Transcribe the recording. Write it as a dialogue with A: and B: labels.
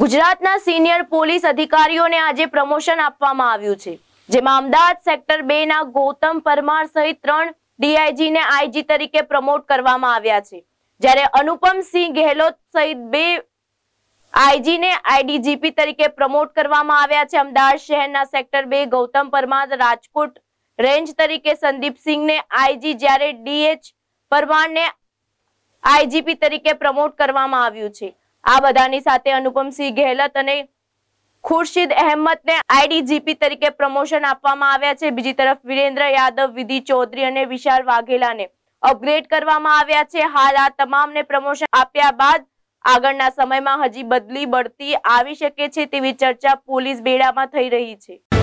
A: ગુજરાતના senior police અધિકારીઓને આજે પ્રમોશન આપવામાં આવ્યું છે જેમાં અમદાવાદ સેક્ટર બે ના ગૌતમ પરમાર સહિત ત્રણ ડીઆઈજી ને આઈજી તરીકે પ્રમોટ કરવામાં આવ્યા છે જ્યારે અનુપમસિંહ ગેહલોત સહિત બે આઈજી ને આઈડીજીપી તરીકે પ્રમોટ કરવામાં આવ્યા છે અમદાવાદ શહેરના સેક્ટર બે ગૌતમ પરમાર રાજકોટ રેન્જ તરીકે સંદીપસિંહને આઈજી જ્યારે ડીએચ પરમારને આઈજીપી તરીકે પ્રમોટ કરવામાં આવ્યું છે આ બધાની સાથે અનુપમસિંહ ગેહલત અને ખુરશીદ અહેમદને આઈડીજીપી તરીકે પ્રમોશન આપવામાં આવ્યા છે બીજી તરફ વિરેન્દ્ર યાદવ વિધિ ચૌધરી અને વિશાલ વાઘેલાને અપગ્રેડ કરવામાં આવ્યા છે હાલ આ તમામને પ્રમોશન આપ્યા બાદ આગળના સમયમાં હજી બદલી બળતી આવી શકે છે તેવી ચર્ચા પોલીસ બેડામાં થઈ રહી છે